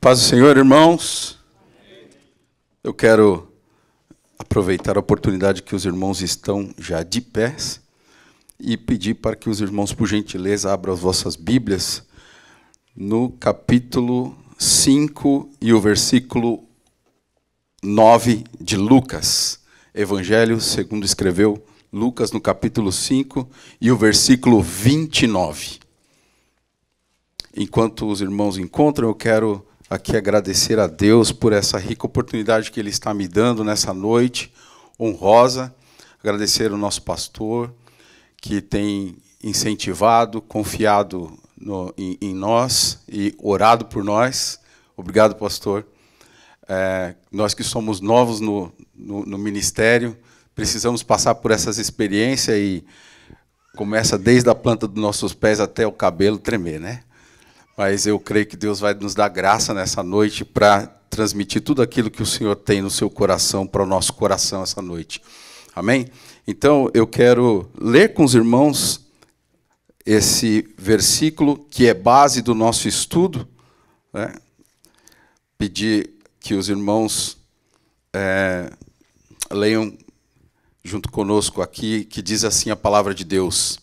Paz do Senhor, irmãos. Eu quero aproveitar a oportunidade que os irmãos estão já de pés e pedir para que os irmãos, por gentileza, abram as vossas Bíblias no capítulo 5 e o versículo 9 de Lucas. Evangelho, segundo escreveu Lucas, no capítulo 5 e o versículo 29. Enquanto os irmãos encontram, eu quero aqui agradecer a Deus por essa rica oportunidade que Ele está me dando nessa noite honrosa. Agradecer o nosso pastor que tem incentivado, confiado no, em, em, nós e orado por nós. Obrigado, pastor. É, nós que somos novos no, no, no ministério, precisamos passar por essas experiências e começa desde a planta dos nossos pés até o cabelo tremer, né? Mas eu creio que Deus vai nos dar graça nessa noite para transmitir tudo aquilo que o Senhor tem no seu coração para o nosso coração essa noite. Amém? Então eu quero ler com os irmãos esse versículo que é base do nosso estudo. Né? Pedir que os irmãos é, leiam junto conosco aqui, que diz assim a palavra de Deus: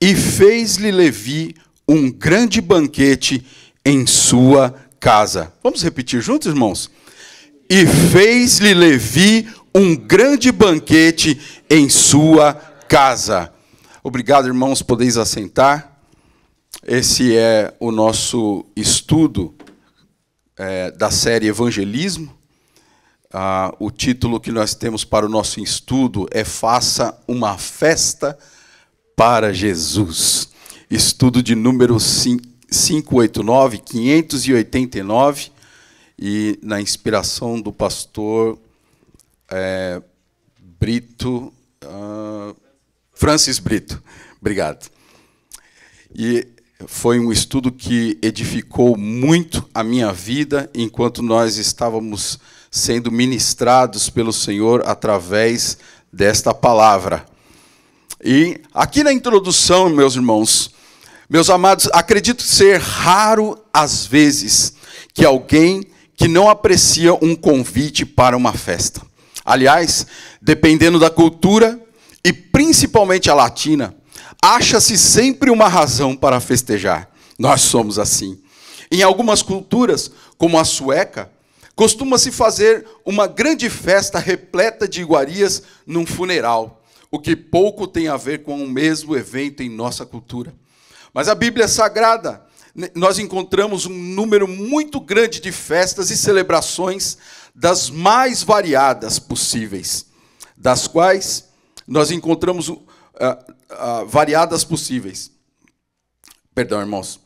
E fez-lhe Levi um grande banquete em sua casa. Vamos repetir juntos, irmãos? E fez-lhe Levi um grande banquete em sua casa. Obrigado, irmãos, podeis assentar. Esse é o nosso estudo é, da série Evangelismo. Ah, o título que nós temos para o nosso estudo é Faça uma Festa para Jesus estudo de número 589, 589, e na inspiração do pastor é, Brito, uh, Francis Brito. Obrigado. E foi um estudo que edificou muito a minha vida enquanto nós estávamos sendo ministrados pelo Senhor através desta palavra. E aqui na introdução, meus irmãos, meus amados, acredito ser raro às vezes que alguém que não aprecia um convite para uma festa. Aliás, dependendo da cultura e principalmente a latina, acha-se sempre uma razão para festejar. Nós somos assim. Em algumas culturas, como a sueca, costuma-se fazer uma grande festa repleta de iguarias num funeral, o que pouco tem a ver com o mesmo evento em nossa cultura. Mas a Bíblia é Sagrada, nós encontramos um número muito grande de festas e celebrações das mais variadas possíveis, das quais nós encontramos uh, uh, variadas possíveis. Perdão, irmãos.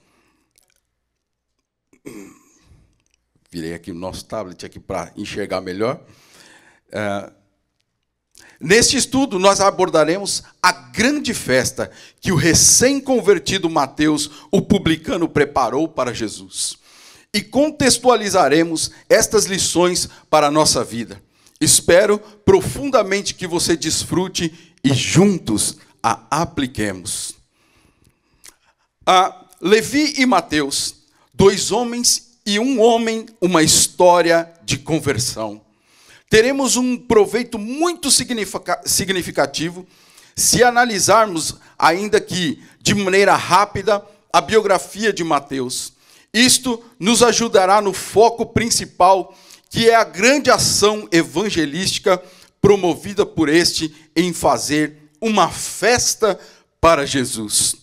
Virei aqui o nosso tablet aqui para enxergar melhor. Uh, Neste estudo, nós abordaremos a grande festa que o recém-convertido Mateus, o publicano, preparou para Jesus. E contextualizaremos estas lições para a nossa vida. Espero profundamente que você desfrute e juntos a apliquemos. A Levi e Mateus, dois homens e um homem, uma história de conversão teremos um proveito muito significativo se analisarmos, ainda que de maneira rápida, a biografia de Mateus. Isto nos ajudará no foco principal, que é a grande ação evangelística promovida por este em fazer uma festa para Jesus.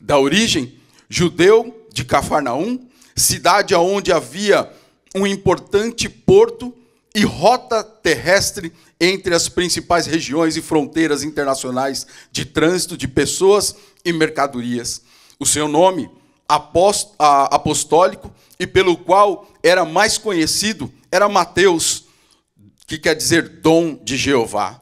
Da origem judeu de Cafarnaum, cidade onde havia um importante porto, e rota terrestre entre as principais regiões e fronteiras internacionais de trânsito de pessoas e mercadorias. O seu nome, apostólico, e pelo qual era mais conhecido, era Mateus, que quer dizer dom de Jeová.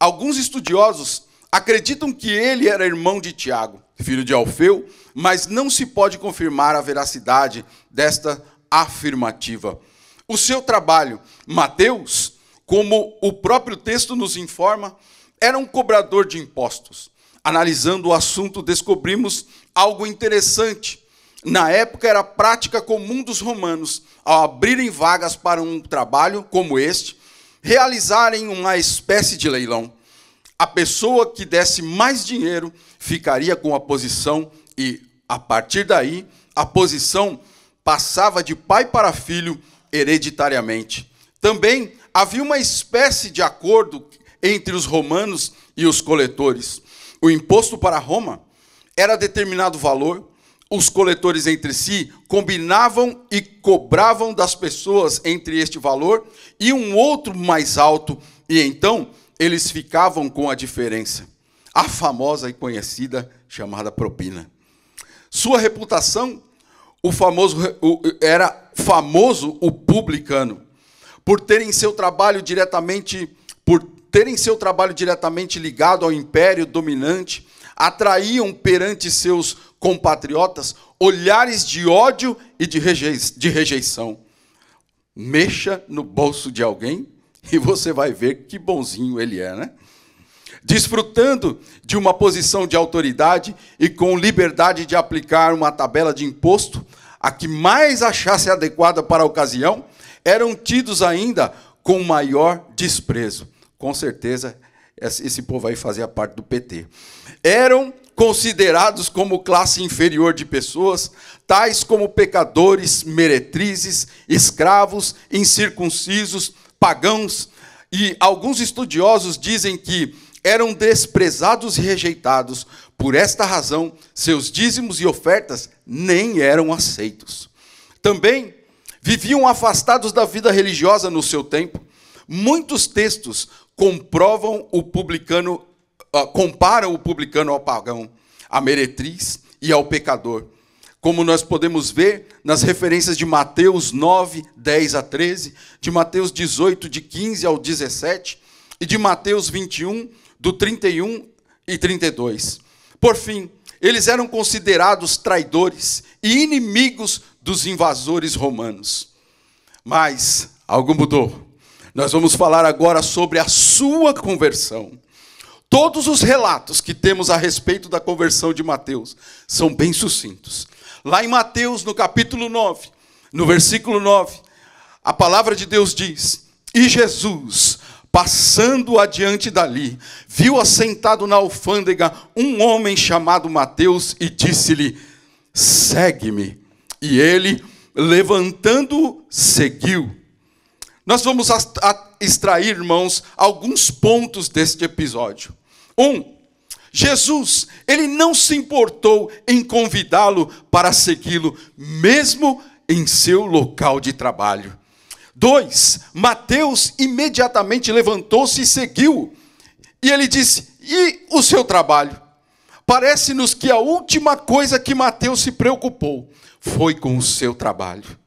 Alguns estudiosos acreditam que ele era irmão de Tiago, filho de Alfeu, mas não se pode confirmar a veracidade desta afirmativa o seu trabalho. Mateus, como o próprio texto nos informa, era um cobrador de impostos. Analisando o assunto, descobrimos algo interessante. Na época era prática comum dos romanos, ao abrirem vagas para um trabalho como este, realizarem uma espécie de leilão. A pessoa que desse mais dinheiro ficaria com a posição e, a partir daí, a posição passava de pai para filho hereditariamente. Também havia uma espécie de acordo entre os romanos e os coletores. O imposto para Roma era determinado valor, os coletores entre si combinavam e cobravam das pessoas entre este valor e um outro mais alto, e então eles ficavam com a diferença, a famosa e conhecida chamada propina. Sua reputação o famoso o, era famoso o publicano por terem seu trabalho diretamente por terem seu trabalho diretamente ligado ao império dominante, atraíam perante seus compatriotas olhares de ódio e de, rejeição. Mexa no bolso de alguém e você vai ver que bonzinho ele é, né? desfrutando de uma posição de autoridade e com liberdade de aplicar uma tabela de imposto, a que mais achasse adequada para a ocasião, eram tidos ainda com maior desprezo. Com certeza, esse povo aí fazia parte do PT. Eram considerados como classe inferior de pessoas, tais como pecadores, meretrizes, escravos, incircuncisos, pagãos. E alguns estudiosos dizem que eram desprezados e rejeitados. Por esta razão, seus dízimos e ofertas nem eram aceitos. Também viviam afastados da vida religiosa no seu tempo. Muitos textos comprovam o publicano, uh, comparam o publicano ao pagão, à meretriz e ao pecador. Como nós podemos ver nas referências de Mateus 9, 10 a 13, de Mateus 18, de 15 ao 17, e de Mateus 21, do 31 e 32. Por fim, eles eram considerados traidores e inimigos dos invasores romanos. Mas algo mudou. Nós vamos falar agora sobre a sua conversão. Todos os relatos que temos a respeito da conversão de Mateus são bem sucintos. Lá em Mateus, no capítulo 9, no versículo 9, a palavra de Deus diz: E Jesus, Passando adiante dali, viu assentado na alfândega um homem chamado Mateus e disse-lhe: Segue-me. E ele, levantando, seguiu. Nós vamos extrair, irmãos, alguns pontos deste episódio. Um, Jesus, ele não se importou em convidá-lo para segui-lo, mesmo em seu local de trabalho. 2, Mateus imediatamente levantou-se e seguiu. E ele disse: E o seu trabalho? Parece-nos que a última coisa que Mateus se preocupou foi com o seu trabalho.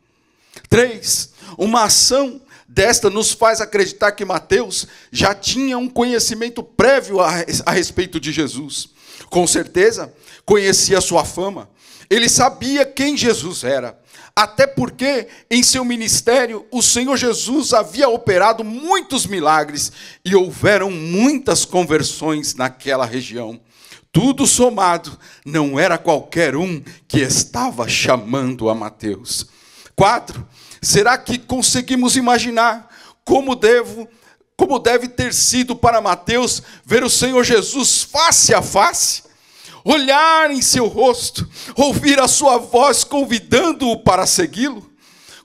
3. Uma ação desta nos faz acreditar que Mateus já tinha um conhecimento prévio a, respeito de Jesus. Com certeza, conhecia sua fama. Ele sabia quem Jesus era até porque em seu ministério o Senhor Jesus havia operado muitos milagres e houveram muitas conversões naquela região. Tudo somado, não era qualquer um que estava chamando a Mateus. 4. Será que conseguimos imaginar como devo como deve ter sido para Mateus ver o Senhor Jesus face a face? olhar em seu rosto, ouvir a sua voz convidando-o para segui-lo?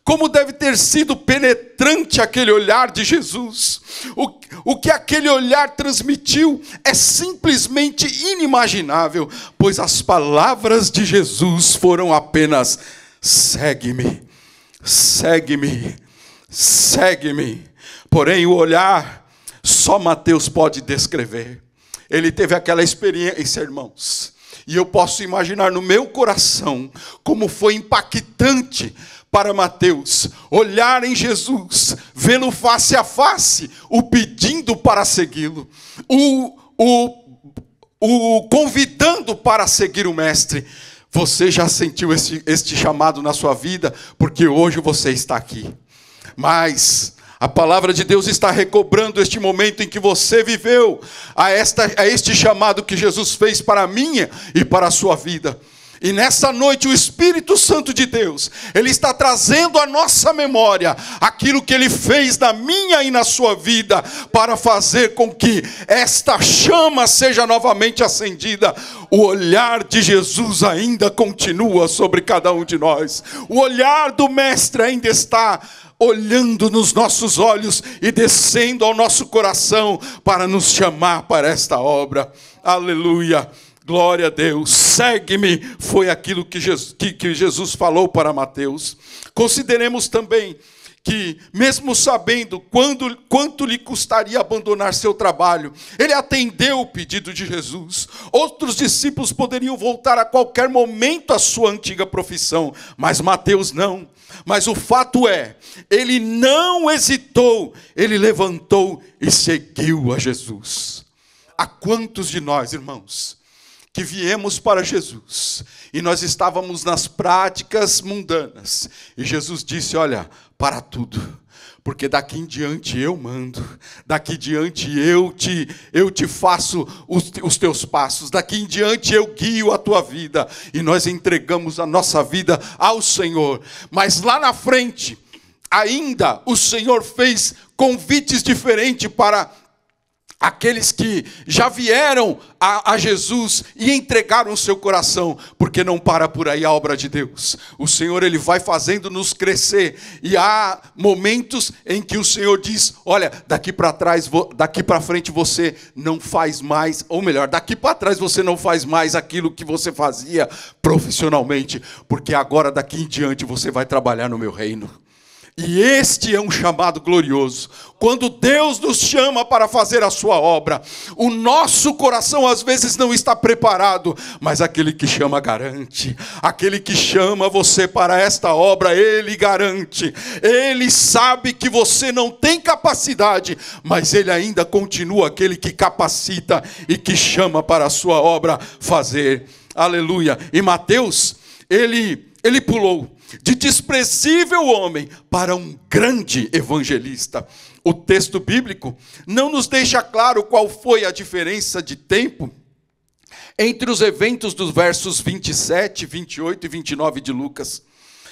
Como deve ter sido penetrante aquele olhar de Jesus. O, o que aquele olhar transmitiu é simplesmente inimaginável, pois as palavras de Jesus foram apenas: segue-me, segue-me, segue-me. Porém, o olhar só Mateus pode descrever. Ele teve aquela experiência, irmãos. E eu posso imaginar no meu coração como foi impactante para Mateus olhar em Jesus, vê-lo face a face, o pedindo para segui-lo, o, o, o convidando para seguir o Mestre. Você já sentiu este, este chamado na sua vida, porque hoje você está aqui. Mas a palavra de Deus está recobrando este momento em que você viveu, a, esta, a este chamado que Jesus fez para a minha e para a sua vida. E nessa noite o Espírito Santo de Deus, ele está trazendo à nossa memória aquilo que ele fez na minha e na sua vida para fazer com que esta chama seja novamente acendida. O olhar de Jesus ainda continua sobre cada um de nós. O olhar do mestre ainda está olhando nos nossos olhos e descendo ao nosso coração para nos chamar para esta obra. Aleluia. Glória a Deus, segue-me, foi aquilo que Jesus, que, que Jesus falou para Mateus. Consideremos também que, mesmo sabendo quando, quanto lhe custaria abandonar seu trabalho, ele atendeu o pedido de Jesus. Outros discípulos poderiam voltar a qualquer momento à sua antiga profissão, mas Mateus não. Mas o fato é, ele não hesitou, ele levantou e seguiu a Jesus. A quantos de nós, irmãos, que viemos para Jesus e nós estávamos nas práticas mundanas, e Jesus disse: Olha para tudo. Porque daqui em diante eu mando, daqui em diante eu te, eu te faço os, os teus passos, daqui em diante eu guio a tua vida, e nós entregamos a nossa vida ao Senhor. Mas lá na frente, ainda o Senhor fez convites diferentes para aqueles que já vieram a, a, Jesus e entregaram o seu coração, porque não para por aí a obra de Deus. O Senhor ele vai fazendo nos crescer e há momentos em que o Senhor diz: olha, daqui para trás, daqui para frente você não faz mais, ou melhor, daqui para trás você não faz mais aquilo que você fazia profissionalmente, porque agora daqui em diante você vai trabalhar no meu reino. E este é um chamado glorioso. Quando Deus nos chama para fazer a sua obra, o nosso coração às vezes não está preparado, mas aquele que chama garante. Aquele que chama você para esta obra, ele garante. Ele sabe que você não tem capacidade, mas ele ainda continua aquele que capacita e que chama para a sua obra fazer. Aleluia. E Mateus, ele ele pulou de desprezível homem para um grande evangelista. O texto bíblico não nos deixa claro qual foi a diferença de tempo entre os eventos dos versos 27, 28 e 29 de Lucas.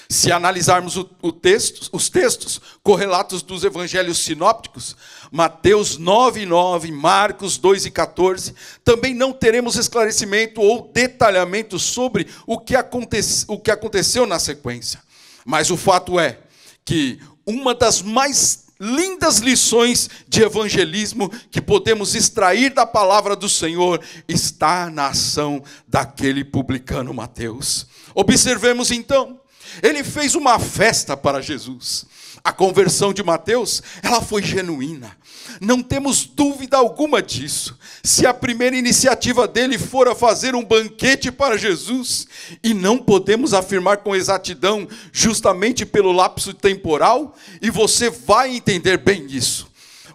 Se analisarmos o, o texto, os textos correlatos dos evangelhos sinópticos, Mateus 9, 9, Marcos 2 e 14, também não teremos esclarecimento ou detalhamento sobre o que, aconte, o que aconteceu na sequência. Mas o fato é que uma das mais lindas lições de evangelismo que podemos extrair da palavra do Senhor está na ação daquele publicano Mateus. Observemos então ele fez uma festa para Jesus. A conversão de Mateus, ela foi genuína. Não temos dúvida alguma disso. Se a primeira iniciativa dele fora fazer um banquete para Jesus, e não podemos afirmar com exatidão, justamente pelo lapso temporal, e você vai entender bem isso.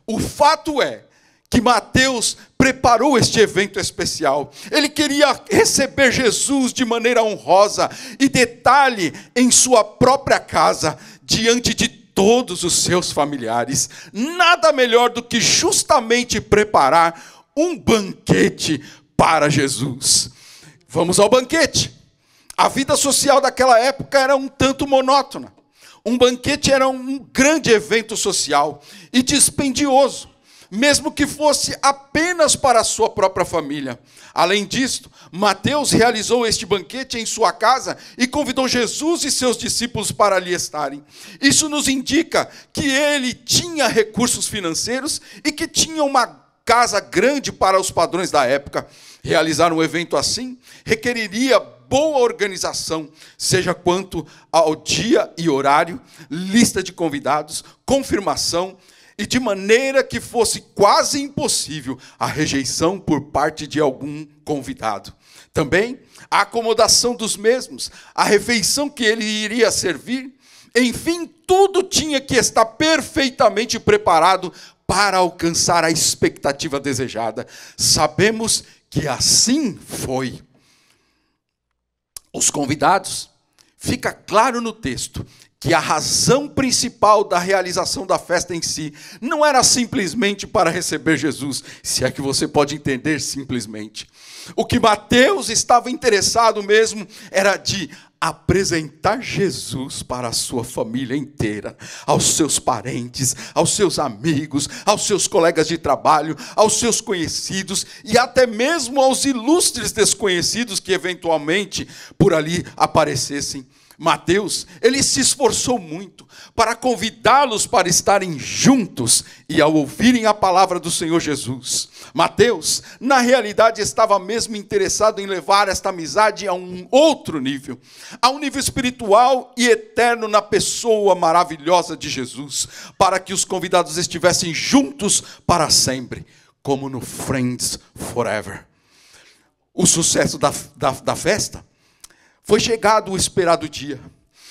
O fato é que Mateus preparou este evento especial. Ele queria receber Jesus de maneira honrosa e detalhe em sua própria casa, diante de todos os seus familiares. Nada melhor do que justamente preparar um banquete para Jesus. Vamos ao banquete. A vida social daquela época era um tanto monótona. Um banquete era um grande evento social e dispendioso mesmo que fosse apenas para a sua própria família. Além disto, Mateus realizou este banquete em sua casa e convidou Jesus e seus discípulos para ali estarem. Isso nos indica que ele tinha recursos financeiros e que tinha uma casa grande para os padrões da época. Realizar um evento assim requeriria boa organização, seja quanto ao dia e horário, lista de convidados, confirmação, e de maneira que fosse quase impossível a rejeição por parte de algum convidado. Também a acomodação dos mesmos, a refeição que ele iria servir, enfim, tudo tinha que estar perfeitamente preparado para alcançar a expectativa desejada. Sabemos que assim foi. Os convidados, fica claro no texto, que a razão principal da realização da festa em si não era simplesmente para receber Jesus, se é que você pode entender simplesmente. O que Mateus estava interessado mesmo era de apresentar Jesus para a sua família inteira, aos seus parentes, aos seus amigos, aos seus colegas de trabalho, aos seus conhecidos e até mesmo aos ilustres desconhecidos que eventualmente por ali aparecessem. Mateus, ele se esforçou muito para convidá-los para estarem juntos e ao ouvirem a palavra do Senhor Jesus. Mateus, na realidade, estava mesmo interessado em levar esta amizade a um outro nível, a um nível espiritual e eterno na pessoa maravilhosa de Jesus, para que os convidados estivessem juntos para sempre, como no Friends Forever. O sucesso da, da, da festa foi chegado o esperado dia.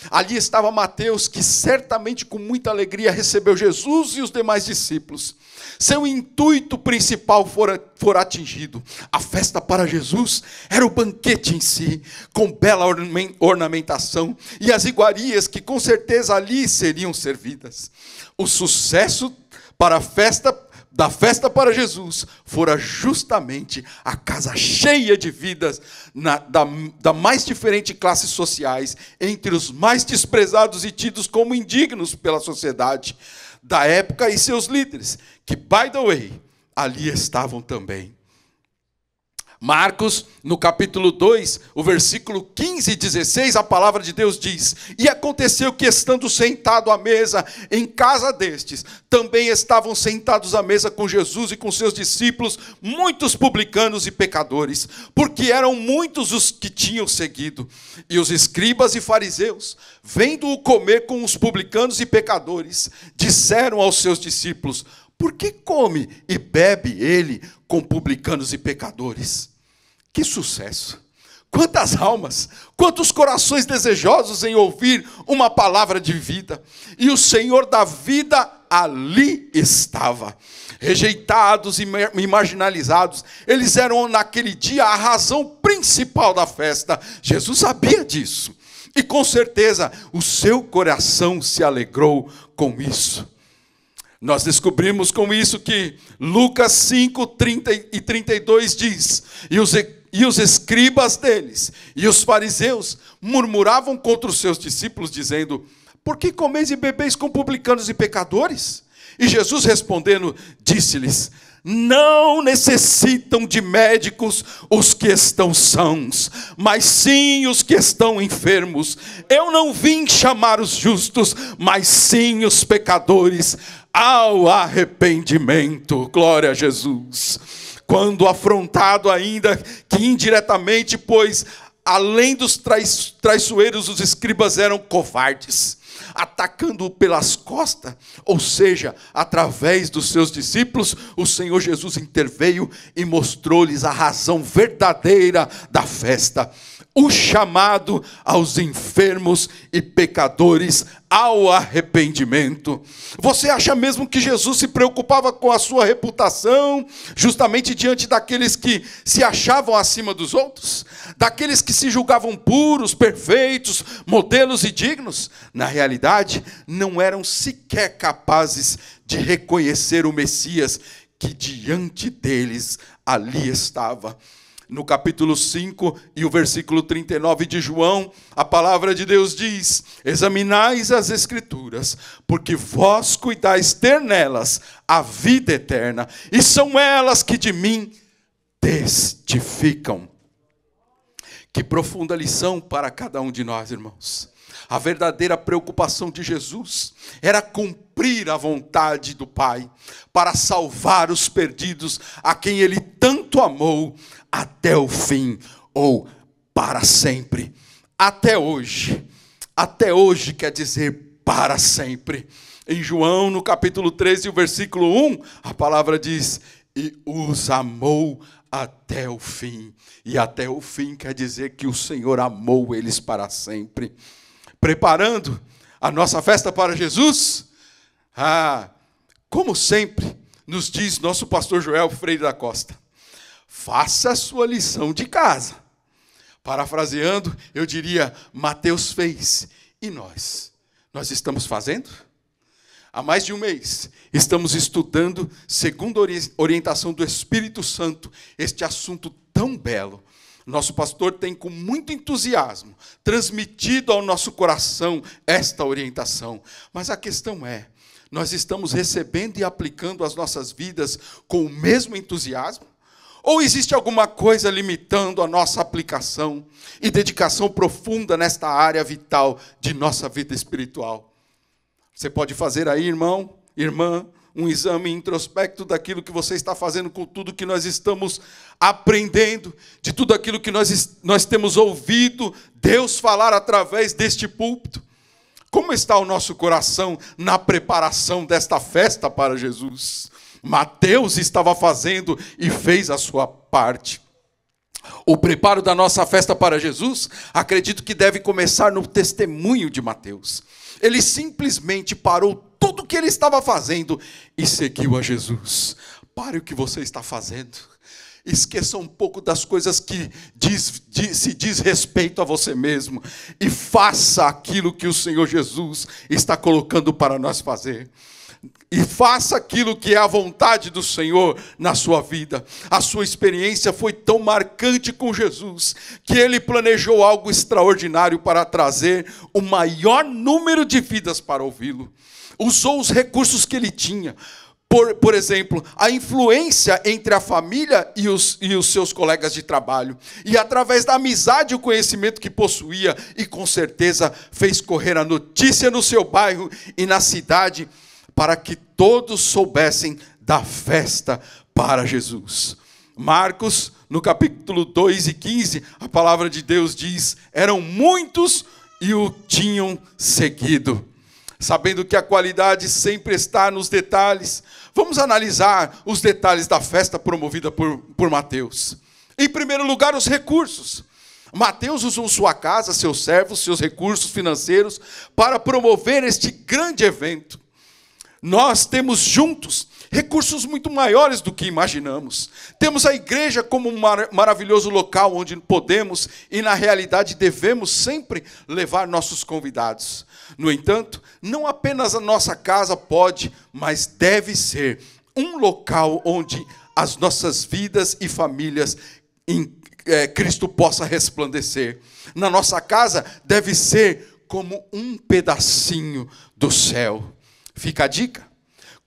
Ali estava Mateus, que certamente com muita alegria recebeu Jesus e os demais discípulos. Seu intuito principal fora, for atingido. A festa para Jesus era o banquete em si, com bela ornamentação e as iguarias que com certeza ali seriam servidas. O sucesso para a festa da festa para Jesus fora justamente a casa cheia de vidas na, da, da mais diferente classes sociais, entre os mais desprezados e tidos como indignos pela sociedade da época e seus líderes, que, by the way, ali estavam também. Marcos, no capítulo 2, o versículo 15 e 16, a palavra de Deus diz: E aconteceu que, estando sentado à mesa em casa destes, também estavam sentados à mesa com Jesus e com seus discípulos, muitos publicanos e pecadores, porque eram muitos os que tinham seguido. E os escribas e fariseus, vendo-o comer com os publicanos e pecadores, disseram aos seus discípulos: por que come e bebe ele com publicanos e pecadores? Que sucesso! Quantas almas, quantos corações desejosos em ouvir uma palavra de vida. E o Senhor da vida ali estava. Rejeitados e marginalizados, eles eram naquele dia a razão principal da festa. Jesus sabia disso. E com certeza o seu coração se alegrou com isso. Nós descobrimos com isso que Lucas 5, 30 e 32 diz: E os e os escribas deles e os fariseus murmuravam contra os seus discípulos, dizendo: Por que comeis e bebeis com publicanos e pecadores? E Jesus respondendo, disse-lhes: Não necessitam de médicos os que estão sãos, mas sim os que estão enfermos. Eu não vim chamar os justos, mas sim os pecadores ao arrependimento. Glória a Jesus quando afrontado ainda que indiretamente, pois além dos traiçoeiros, os escribas eram covardes, atacando-o pelas costas, ou seja, através dos seus discípulos, o Senhor Jesus interveio e mostrou-lhes a razão verdadeira da festa o chamado aos enfermos e pecadores ao arrependimento. Você acha mesmo que Jesus se preocupava com a sua reputação, justamente diante daqueles que se achavam acima dos outros? Daqueles que se julgavam puros, perfeitos, modelos e dignos? Na realidade, não eram sequer capazes de reconhecer o Messias que diante deles ali estava no capítulo 5 e o versículo 39 de João, a palavra de Deus diz: Examinais as Escrituras, porque vós cuidais ter nelas a vida eterna, e são elas que de mim testificam. Que profunda lição para cada um de nós, irmãos. A verdadeira preocupação de Jesus era cumprir a vontade do Pai para salvar os perdidos a quem ele tanto amou, até o fim ou para sempre. Até hoje. Até hoje quer dizer para sempre. Em João, no capítulo 13, o versículo 1, a palavra diz: E os amou até o fim. E até o fim quer dizer que o Senhor amou eles para sempre. Preparando a nossa festa para Jesus, ah, como sempre, nos diz nosso pastor Joel Freire da Costa faça a sua lição de casa. Parafraseando, eu diria: Mateus fez e nós? Nós estamos fazendo? Há mais de um mês, estamos estudando, segundo a orientação do Espírito Santo, este assunto tão belo. Nosso pastor tem com muito entusiasmo transmitido ao nosso coração esta orientação. Mas a questão é: nós estamos recebendo e aplicando as nossas vidas com o mesmo entusiasmo? Ou existe alguma coisa limitando a nossa aplicação e dedicação profunda nesta área vital de nossa vida espiritual? Você pode fazer aí, irmão, irmã, um exame introspecto daquilo que você está fazendo com tudo que nós estamos aprendendo, de tudo aquilo que nós, nós temos ouvido Deus falar através deste púlpito. Como está o nosso coração na preparação desta festa para Jesus? Mateus estava fazendo e fez a sua parte. O preparo da nossa festa para Jesus, acredito que deve começar no testemunho de Mateus. Ele simplesmente parou tudo o que ele estava fazendo e seguiu a Jesus. Pare o que você está fazendo. Esqueça um pouco das coisas que diz, diz, se diz respeito a você mesmo e faça aquilo que o Senhor Jesus está colocando para nós fazer e faça aquilo que é a vontade do Senhor na sua vida. A sua experiência foi tão marcante com Jesus que ele planejou algo extraordinário para trazer o maior número de vidas para ouvi-lo. Usou os recursos que ele tinha. Por, por exemplo, a influência entre a família e os, e os seus colegas de trabalho. E através da amizade e o conhecimento que possuía, e com certeza fez correr a notícia no seu bairro e na cidade para que todos soubessem da festa para Jesus. Marcos, no capítulo 2 e 15, a palavra de Deus diz: eram muitos e o tinham seguido. Sabendo que a qualidade sempre está nos detalhes, vamos analisar os detalhes da festa promovida por, por Mateus. Em primeiro lugar, os recursos. Mateus usou sua casa, seus servos, seus recursos financeiros para promover este grande evento nós temos juntos recursos muito maiores do que imaginamos. Temos a igreja como um mar maravilhoso local onde podemos e, na realidade, devemos sempre levar nossos convidados. No entanto, não apenas a nossa casa pode, mas deve ser um local onde as nossas vidas e famílias em é, Cristo possa resplandecer. Na nossa casa deve ser como um pedacinho do céu. Fica a dica.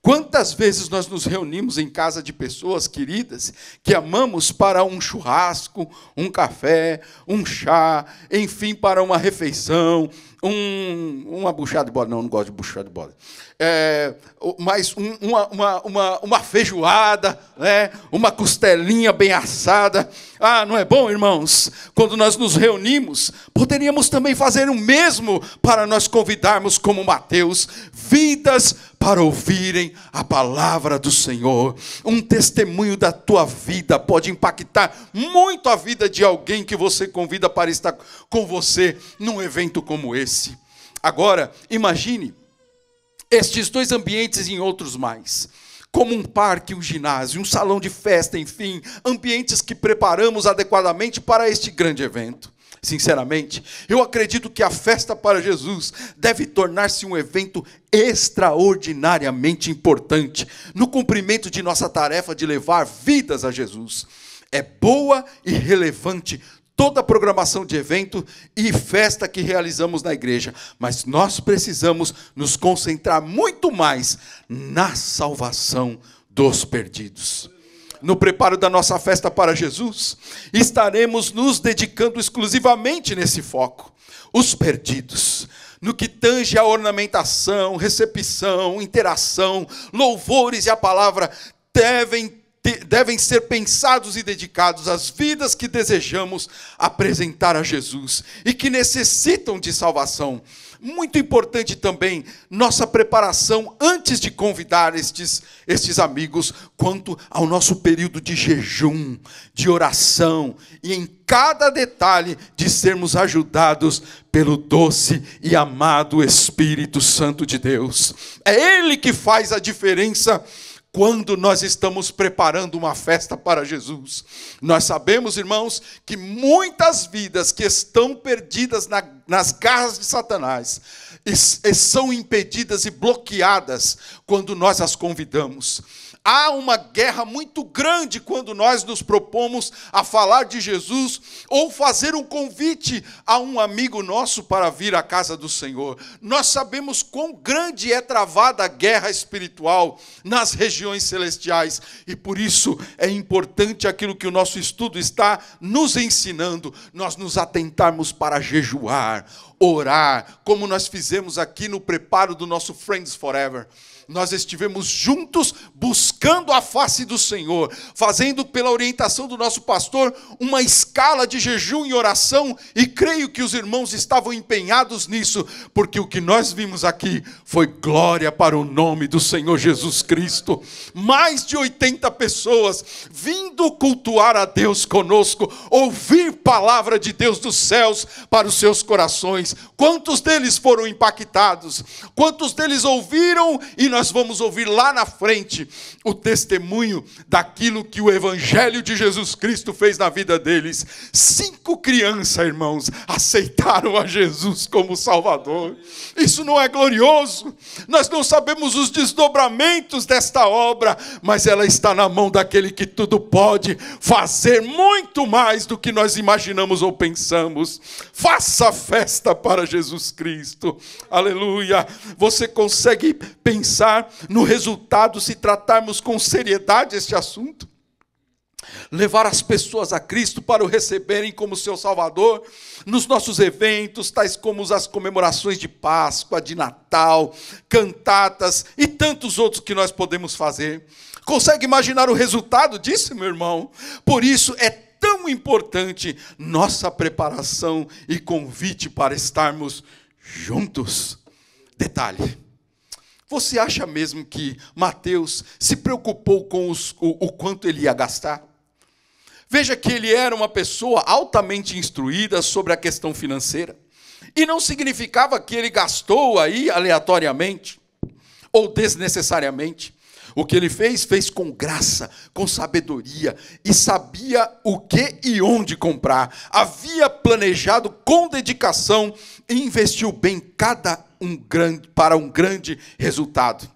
Quantas vezes nós nos reunimos em casa de pessoas queridas que amamos para um churrasco, um café, um chá, enfim, para uma refeição, um, uma buchada de bode. Não, não gosto de buchada de bode. É, mas um, uma, uma, uma, uma, feijoada, né? uma costelinha bem assada. Ah, não é bom, irmãos? Quando nós nos reunimos, poderíamos também fazer o mesmo para nós convidarmos, como Mateus, vidas para ouvirem a palavra do Senhor. Um testemunho da tua vida pode impactar muito a vida de alguém que você convida para estar com você num evento como esse esse. Agora, imagine estes dois ambientes e em outros mais como um parque, um ginásio, um salão de festa, enfim, ambientes que preparamos adequadamente para este grande evento. Sinceramente, eu acredito que a festa para Jesus deve tornar-se um evento extraordinariamente importante no cumprimento de nossa tarefa de levar vidas a Jesus. É boa e relevante toda a programação de evento e festa que realizamos na igreja, mas nós precisamos nos concentrar muito mais na salvação dos perdidos no preparo da nossa festa para Jesus, estaremos nos dedicando exclusivamente nesse foco. Os perdidos, no que tange a ornamentação, recepção, interação, louvores e a palavra, devem devem ser pensados e dedicados às vidas que desejamos apresentar a Jesus e que necessitam de salvação. Muito importante também nossa preparação antes de convidar estes, estes amigos quanto ao nosso período de jejum, de oração e em cada detalhe de sermos ajudados pelo doce e amado Espírito Santo de Deus. É Ele que faz a diferença quando nós estamos preparando uma festa para Jesus. Nós sabemos, irmãos, que muitas vidas que estão perdidas na, nas garras de Satanás e, e são impedidas e bloqueadas quando nós as convidamos. Há uma guerra muito grande quando nós nos propomos a falar de Jesus ou fazer um convite a um amigo nosso para vir à casa do Senhor. Nós sabemos quão grande é travada a guerra espiritual nas regiões celestiais e por isso é importante aquilo que o nosso estudo está nos ensinando, nós nos atentarmos para jejuar, orar, como nós fizemos aqui no preparo do nosso Friends Forever. Nós estivemos juntos buscando a face do Senhor, fazendo pela orientação do nosso pastor uma escala de jejum e oração, e creio que os irmãos estavam empenhados nisso, porque o que nós vimos aqui foi glória para o nome do Senhor Jesus Cristo. Mais de 80 pessoas vindo cultuar a Deus conosco, ouvir palavra de Deus dos céus para os seus corações quantos deles foram impactados, quantos deles ouviram, e nós vamos ouvir lá na frente o testemunho daquilo que o Evangelho de Jesus Cristo fez na vida deles. Cinco crianças, irmãos, aceitaram a Jesus como Salvador. Isso não é glorioso, nós não sabemos os desdobramentos desta obra, mas ela está na mão daquele que tudo pode fazer muito mais do que nós imaginamos ou pensamos. Faça festa para Jesus Cristo. Aleluia. Você consegue pensar no resultado se tratarmos com seriedade este assunto? levar as pessoas a Cristo para o receberem como seu Salvador nos nossos eventos, tais como as comemorações de Páscoa, de Natal, cantatas e tantos outros que nós podemos fazer. Consegue imaginar o resultado disso, meu irmão? Por isso é tão importante nossa preparação e convite para estarmos juntos. Detalhe. Você acha mesmo que Mateus se preocupou com os, o, o quanto ele ia gastar? Veja que ele era uma pessoa altamente instruída sobre a questão financeira. E não significava que ele gastou aí aleatoriamente ou desnecessariamente. O que ele fez, fez com graça, com sabedoria, e sabia o que e onde comprar. Havia planejado com dedicação e investiu bem cada um grande, para um grande resultado.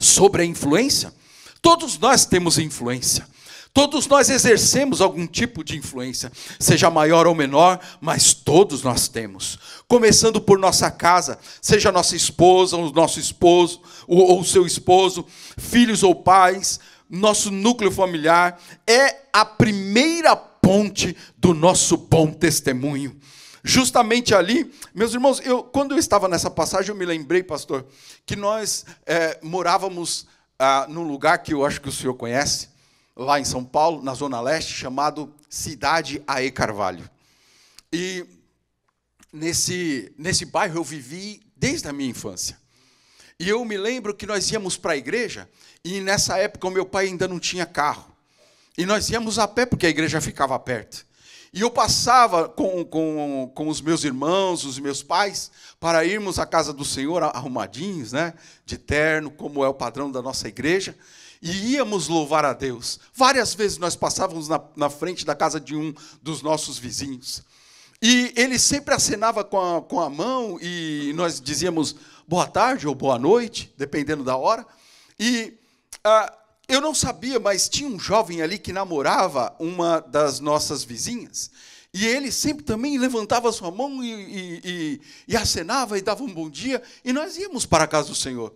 Sobre a influência, todos nós temos influência. Todos nós exercemos algum tipo de influência, seja maior ou menor, mas todos nós temos. Começando por nossa casa, seja nossa esposa, o nosso esposo, ou seu esposo, filhos ou pais, nosso núcleo familiar, é a primeira ponte do nosso bom testemunho justamente ali, meus irmãos, eu, quando eu estava nessa passagem, eu me lembrei, pastor, que nós é, morávamos ah, num lugar que eu acho que o senhor conhece, lá em São Paulo, na Zona Leste, chamado Cidade Aê Carvalho. E nesse, nesse bairro eu vivi desde a minha infância. E eu me lembro que nós íamos para a igreja, e nessa época o meu pai ainda não tinha carro. E nós íamos a pé, porque a igreja ficava perto. E eu passava com, com, com os meus irmãos, os meus pais, para irmos à casa do Senhor arrumadinhos, né? de terno, como é o padrão da nossa igreja e íamos louvar a Deus. Várias vezes nós passávamos na, na frente da casa de um dos nossos vizinhos. E ele sempre acenava com a, com a mão e nós dizíamos boa tarde ou boa noite, dependendo da hora. E ah, eu não sabia, mas tinha um jovem ali que namorava uma das nossas vizinhas. E ele sempre também levantava sua mão e, e, e, e acenava e dava um bom dia. E nós íamos para a casa do Senhor.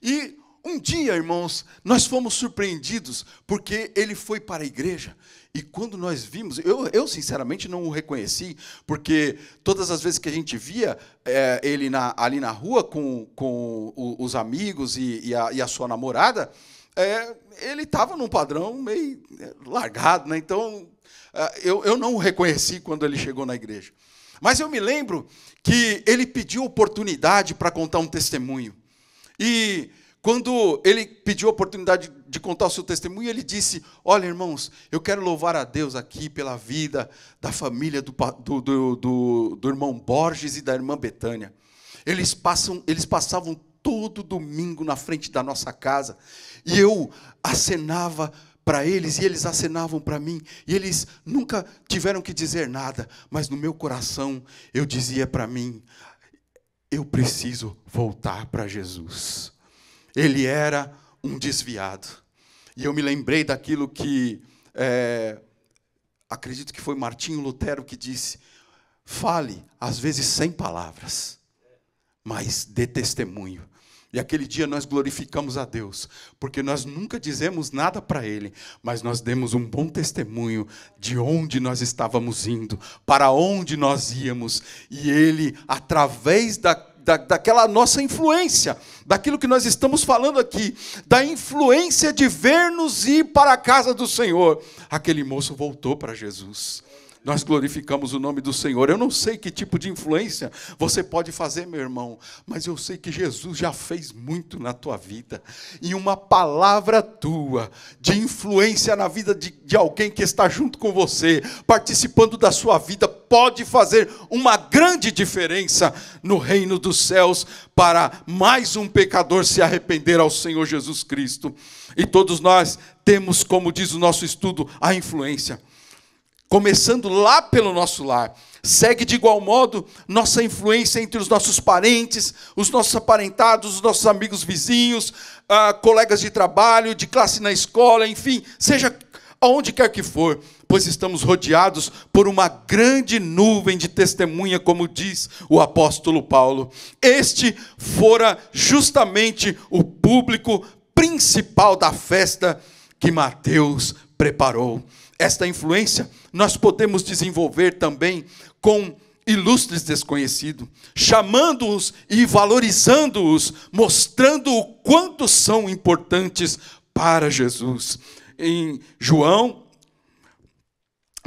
E um dia, irmãos, nós fomos surpreendidos porque ele foi para a igreja. E quando nós vimos, eu, eu sinceramente não o reconheci, porque todas as vezes que a gente via é, ele na, ali na rua com, com o, os amigos e, e, a, e, a, sua namorada, é, ele estava num padrão meio é, largado, né? então é, eu, eu não o reconheci quando ele chegou na igreja. Mas eu me lembro que ele pediu oportunidade para contar um testemunho. E quando ele pediu a oportunidade de contar o seu testemunho, ele disse: Olha, irmãos, eu quero louvar a Deus aqui pela vida da família do, do, do, do, do irmão Borges e da irmã Betânia. Eles, eles passavam todo domingo na frente da nossa casa e eu acenava para eles e eles acenavam para mim e eles nunca tiveram que dizer nada, mas no meu coração eu dizia para mim: eu preciso voltar para Jesus. Ele era um desviado. E eu me lembrei daquilo que, é, acredito que foi Martinho Lutero que disse: fale, às vezes sem palavras, mas dê testemunho. E aquele dia nós glorificamos a Deus, porque nós nunca dizemos nada para Ele, mas nós demos um bom testemunho de onde nós estávamos indo, para onde nós íamos, e Ele, através da da, daquela nossa influência, daquilo que nós estamos falando aqui, da influência de ver-nos ir para a casa do Senhor. Aquele moço voltou para Jesus. Nós glorificamos o nome do Senhor. Eu não sei que tipo de influência você pode fazer, meu irmão, mas eu sei que Jesus já fez muito na tua vida. E uma palavra tua de influência na vida de, de alguém que está junto com você, participando da sua vida, pode fazer uma grande diferença no reino dos céus para mais um pecador se arrepender ao Senhor Jesus Cristo. E todos nós temos, como diz o nosso estudo, a influência. Começando lá pelo nosso lar, segue de igual modo nossa influência entre os nossos parentes, os nossos aparentados, os nossos amigos vizinhos, ah, colegas de trabalho, de classe na escola, enfim, seja aonde quer que for, pois estamos rodeados por uma grande nuvem de testemunha, como diz o apóstolo Paulo. Este fora justamente o público principal da festa que Mateus preparou. Esta influência nós podemos desenvolver também com ilustres desconhecidos, chamando-os e valorizando-os, mostrando o quanto são importantes para Jesus em João,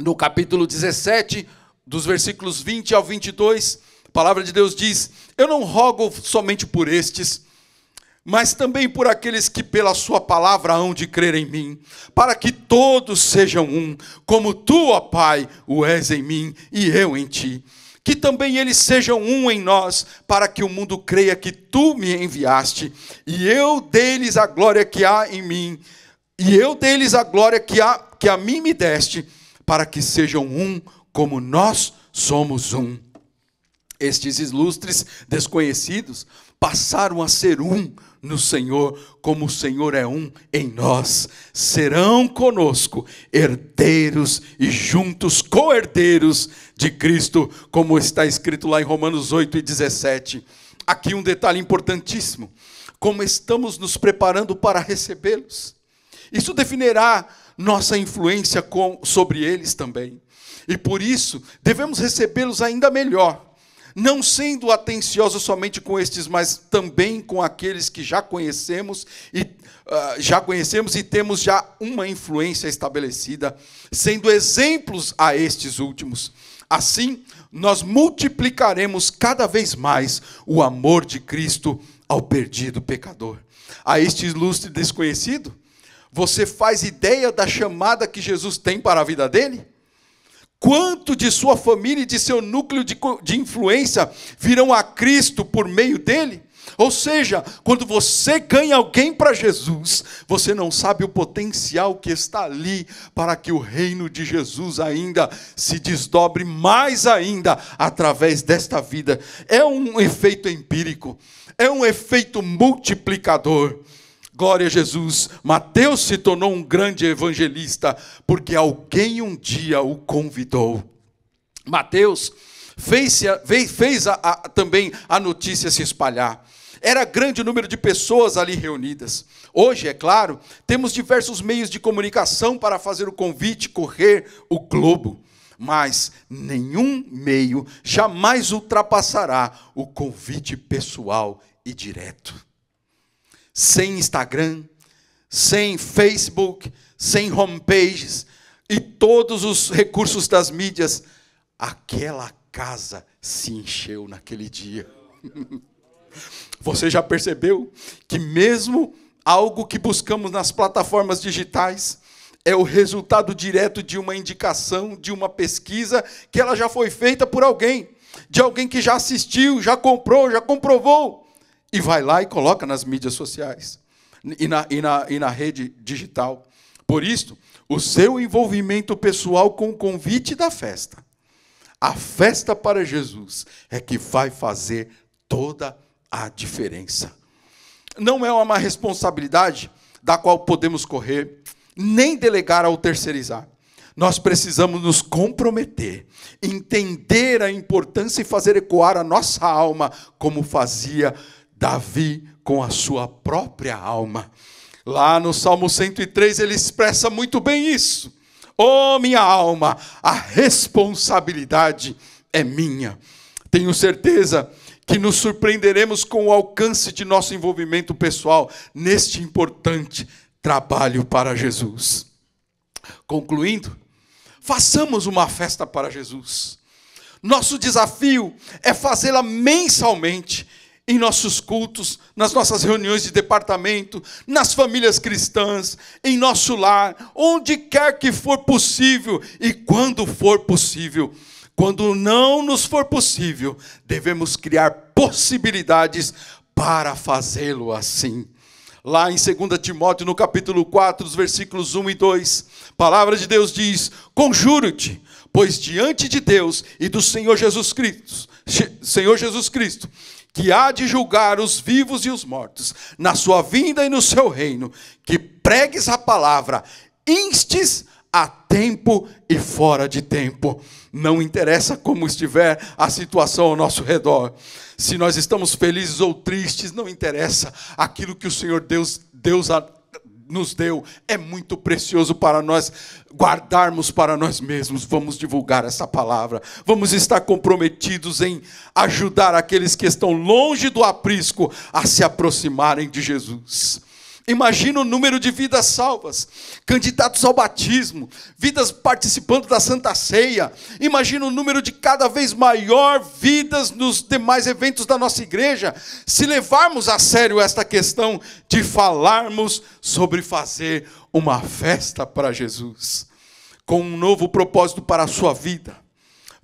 no capítulo 17, dos versículos 20 ao 22, a palavra de Deus diz: Eu não rogo somente por estes, mas também por aqueles que pela sua palavra hão de crer em mim, para que todos sejam um, como tu, ó Pai, o és em mim e eu em ti. Que também eles sejam um em nós, para que o mundo creia que tu me enviaste, e eu deles a glória que há em mim e eu dei-lhes a glória que a, que a mim me deste, para que sejam um como nós somos um. Estes ilustres desconhecidos passaram a ser um no Senhor, como o Senhor é um em nós. Serão conosco herdeiros e juntos co-herdeiros de Cristo, como está escrito lá em Romanos 8 e 17. Aqui um detalhe importantíssimo: como estamos nos preparando para recebê-los. Isso definirá nossa influência com, sobre eles também. E por isso, devemos recebê-los ainda melhor, não sendo atenciosos somente com estes, mas também com aqueles que já conhecemos e uh, já conhecemos e temos já uma influência estabelecida, sendo exemplos a estes últimos. Assim, nós multiplicaremos cada vez mais o amor de Cristo ao perdido pecador. A este ilustre desconhecido, você faz ideia da chamada que Jesus tem para a vida dele? Quanto de sua família e de seu núcleo de, de influência virão a Cristo por meio dele? Ou seja, quando você ganha alguém para Jesus, você não sabe o potencial que está ali para que o reino de Jesus ainda se desdobre mais ainda através desta vida. É um efeito empírico, é um efeito multiplicador. Glória a Jesus. Mateus se tornou um grande evangelista porque alguém um dia o convidou. Mateus fez, fez a, a, também a notícia se espalhar. Era grande o número de pessoas ali reunidas. Hoje, é claro, temos diversos meios de comunicação para fazer o convite correr o globo. Mas nenhum meio jamais ultrapassará o convite pessoal e direto sem Instagram, sem Facebook, sem homepages e todos os recursos das mídias, aquela casa se encheu naquele dia. Você já percebeu que mesmo algo que buscamos nas plataformas digitais é o resultado direto de uma indicação, de uma pesquisa que ela já foi feita por alguém, de alguém que já assistiu, já comprou, já comprovou e vai lá e coloca nas mídias sociais e na, e na, e na rede digital. Por isso, o seu envolvimento pessoal com o convite da festa, a festa para Jesus, é que vai fazer toda a diferença. Não é uma responsabilidade da qual podemos correr, nem delegar ao terceirizar. Nós precisamos nos comprometer, entender a importância e fazer ecoar a nossa alma como fazia Jesus Davi com a sua própria alma. Lá no Salmo 103 ele expressa muito bem isso. oh, minha alma, a responsabilidade é minha. Tenho certeza que nos surpreenderemos com o alcance de nosso envolvimento pessoal neste importante trabalho para Jesus. Concluindo, façamos uma festa para Jesus. Nosso desafio é fazê-la mensalmente em nossos cultos, nas nossas reuniões de departamento, nas famílias cristãs, em nosso lar, onde quer que for possível e quando for possível. Quando não nos for possível, devemos criar possibilidades para fazê-lo assim. Lá em 2 Timóteo, no capítulo 4, os versículos 1 e 2, a palavra de Deus diz: Conjuro-te, pois diante de Deus e do Senhor Jesus Cristo, Senhor Jesus Cristo, que há de julgar os vivos e os mortos, na sua vinda e no seu reino, que pregues a palavra, instes a tempo e fora de tempo. Não interessa como estiver a situação ao nosso redor. Se nós estamos felizes ou tristes, não interessa. Aquilo que o Senhor Deus, Deus nos deu é muito precioso para nós guardarmos para nós mesmos. Vamos divulgar essa palavra. Vamos estar comprometidos em ajudar aqueles que estão longe do aprisco a se aproximarem de Jesus. Imagina o número de vidas salvas, candidatos ao batismo, vidas participando da Santa Ceia. Imagina o número de cada vez maior vidas nos demais eventos da nossa igreja, se levarmos a sério esta questão de falarmos sobre fazer uma festa para Jesus, com um novo propósito para a sua vida.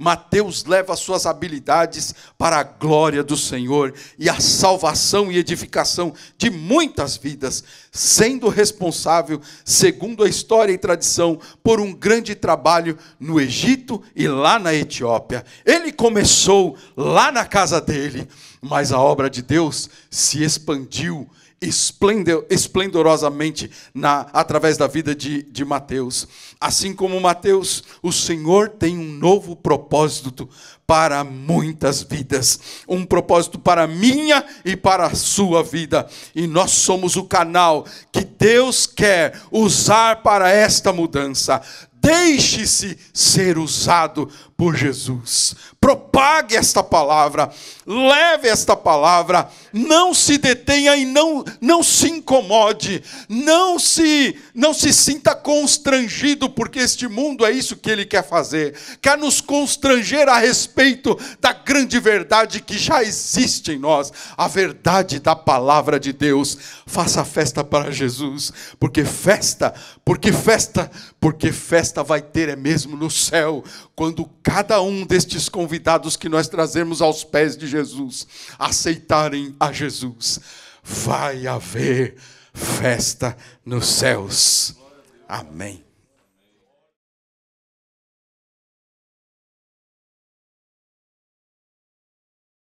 Mateus leva suas habilidades para a glória do Senhor e a salvação e edificação de muitas vidas, sendo responsável, segundo a história e tradição, por um grande trabalho no Egito e lá na Etiópia. Ele começou lá na casa dele mas a obra de Deus se expandiu esplendorosamente na, através da vida de, de Mateus. Assim como Mateus, o Senhor tem um novo propósito para muitas vidas, um propósito para a minha e para a sua vida, e nós somos o canal que Deus quer usar para esta mudança. Deixe-se ser usado por Jesus. Propague esta palavra leve esta palavra, não se detenha e não, não se incomode, não se, não se sinta constrangido, porque este mundo é isso que ele quer fazer, quer nos constranger a respeito da grande verdade que já existe em nós, a verdade da palavra de Deus. Faça festa para Jesus, porque festa, porque festa, porque festa vai ter é mesmo no céu, quando cada um destes convidados que nós trazemos aos pés de Jesus Jesus aceitarem a Jesus, vai haver festa nos céus. Amém.